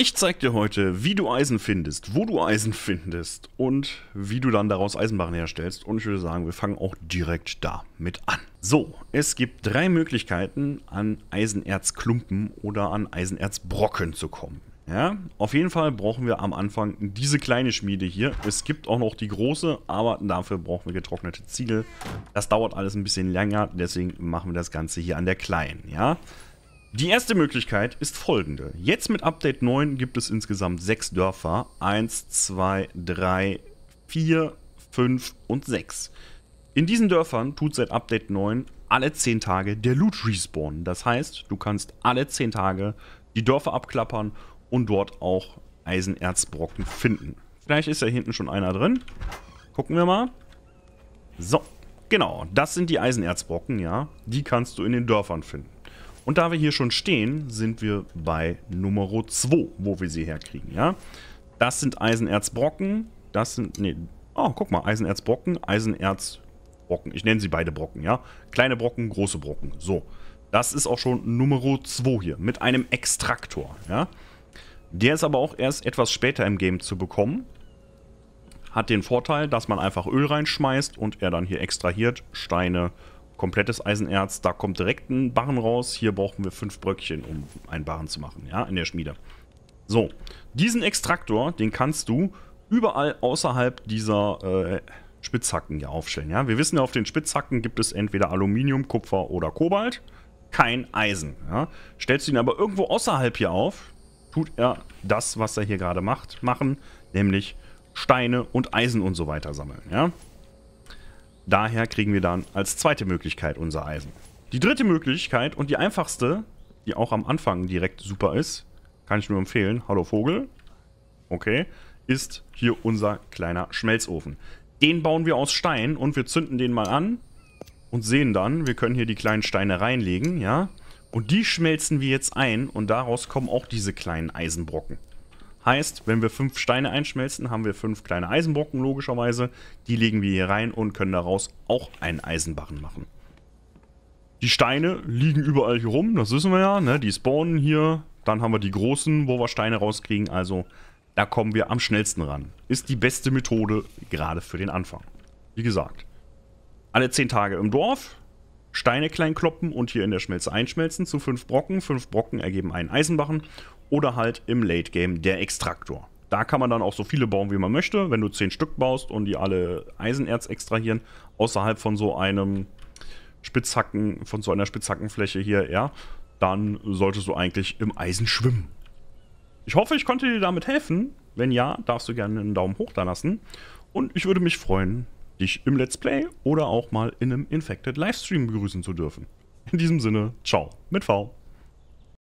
Ich zeig dir heute, wie du Eisen findest, wo du Eisen findest und wie du dann daraus Eisenbahn herstellst. Und ich würde sagen, wir fangen auch direkt damit an. So, es gibt drei Möglichkeiten, an Eisenerzklumpen oder an Eisenerzbrocken zu kommen. Ja, auf jeden Fall brauchen wir am Anfang diese kleine Schmiede hier. Es gibt auch noch die große, aber dafür brauchen wir getrocknete Ziegel. Das dauert alles ein bisschen länger, deswegen machen wir das Ganze hier an der kleinen, ja. Die erste Möglichkeit ist folgende. Jetzt mit Update 9 gibt es insgesamt sechs Dörfer. Eins, zwei, drei, vier, fünf und sechs. In diesen Dörfern tut seit Update 9 alle zehn Tage der Loot respawnen. Das heißt, du kannst alle zehn Tage die Dörfer abklappern und dort auch Eisenerzbrocken finden. Vielleicht ist ja hinten schon einer drin. Gucken wir mal. So, genau, das sind die Eisenerzbrocken, ja. Die kannst du in den Dörfern finden. Und da wir hier schon stehen, sind wir bei Nummer 2, wo wir sie herkriegen, ja. Das sind Eisenerzbrocken, das sind, nee, oh, guck mal, Eisenerzbrocken, Eisenerzbrocken. Ich nenne sie beide Brocken, ja. Kleine Brocken, große Brocken, so. Das ist auch schon Nummer 2 hier, mit einem Extraktor, ja. Der ist aber auch erst etwas später im Game zu bekommen. Hat den Vorteil, dass man einfach Öl reinschmeißt und er dann hier extrahiert, Steine, komplettes Eisenerz, da kommt direkt ein Barren raus. Hier brauchen wir fünf Bröckchen, um einen Barren zu machen, ja, in der Schmiede. So, diesen Extraktor, den kannst du überall außerhalb dieser äh, Spitzhacken hier aufstellen, ja. Wir wissen ja, auf den Spitzhacken gibt es entweder Aluminium, Kupfer oder Kobalt. Kein Eisen, ja? Stellst du ihn aber irgendwo außerhalb hier auf, tut er das, was er hier gerade macht, machen, nämlich Steine und Eisen und so weiter sammeln, ja. Daher kriegen wir dann als zweite Möglichkeit unser Eisen. Die dritte Möglichkeit und die einfachste, die auch am Anfang direkt super ist, kann ich nur empfehlen, hallo Vogel, okay, ist hier unser kleiner Schmelzofen. Den bauen wir aus Stein und wir zünden den mal an und sehen dann, wir können hier die kleinen Steine reinlegen, ja. Und die schmelzen wir jetzt ein und daraus kommen auch diese kleinen Eisenbrocken. Heißt, wenn wir fünf Steine einschmelzen, haben wir fünf kleine Eisenbrocken logischerweise. Die legen wir hier rein und können daraus auch einen Eisenbarren machen. Die Steine liegen überall hier rum, das wissen wir ja. Ne? Die spawnen hier. Dann haben wir die großen, wo wir Steine rauskriegen. Also da kommen wir am schnellsten ran. Ist die beste Methode, gerade für den Anfang. Wie gesagt, alle zehn Tage im Dorf, Steine klein kloppen und hier in der Schmelze einschmelzen zu fünf Brocken. Fünf Brocken ergeben einen Eisenbarren oder halt im Late Game der Extraktor. Da kann man dann auch so viele bauen, wie man möchte. Wenn du 10 Stück baust und die alle Eisenerz extrahieren, außerhalb von so einem Spitzhacken, von so einer Spitzhackenfläche hier, ja, dann solltest du eigentlich im Eisen schwimmen. Ich hoffe, ich konnte dir damit helfen. Wenn ja, darfst du gerne einen Daumen hoch da lassen. Und ich würde mich freuen, dich im Let's Play oder auch mal in einem Infected Livestream begrüßen zu dürfen. In diesem Sinne, ciao mit V.